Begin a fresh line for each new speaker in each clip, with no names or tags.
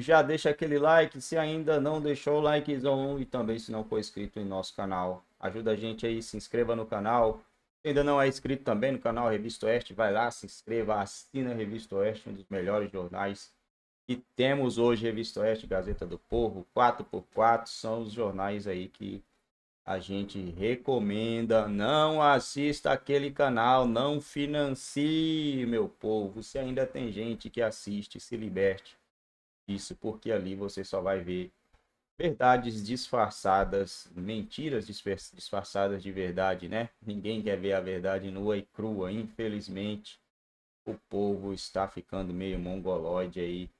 já deixa aquele like se ainda não deixou o likezão e também se não for inscrito em nosso canal. Ajuda a gente aí, se inscreva no canal. Se ainda não é inscrito também no canal Revista Oeste, vai lá, se inscreva, assina a Revista Oeste, um dos melhores jornais que temos hoje, Revista Oeste, Gazeta do Povo, 4x4, são os jornais aí que a gente recomenda. Não assista aquele canal, não financie, meu povo. Se ainda tem gente que assiste, se liberte isso, porque ali você só vai ver verdades disfarçadas, mentiras disfarçadas de verdade, né? Ninguém quer ver a verdade nua e crua, infelizmente. O povo está ficando meio mongoloide aí,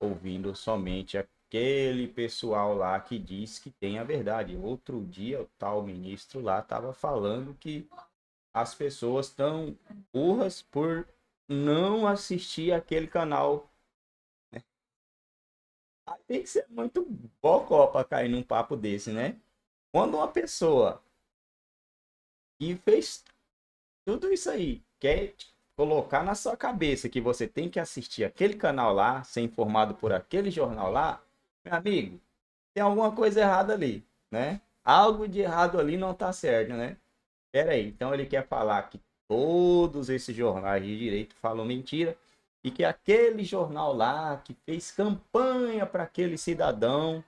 ouvindo somente aquele pessoal lá que diz que tem a verdade. Outro dia, o tal ministro lá estava falando que as pessoas estão burras por não assistir aquele canal Aí tem que ser muito bocó pra cair num papo desse, né? Quando uma pessoa que fez tudo isso aí quer colocar na sua cabeça que você tem que assistir aquele canal lá, ser informado por aquele jornal lá, meu amigo, tem alguma coisa errada ali, né? Algo de errado ali não tá certo, né? Pera aí, então ele quer falar que todos esses jornais de direito falam mentira e que aquele jornal lá que fez campanha para aquele cidadão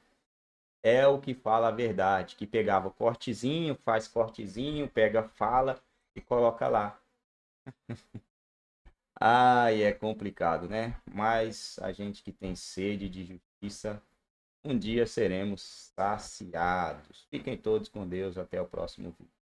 é o que fala a verdade, que pegava cortezinho, faz cortezinho, pega fala e coloca lá. Ai, é complicado, né? Mas a gente que tem sede de justiça, um dia seremos saciados. Fiquem todos com Deus, até o próximo vídeo.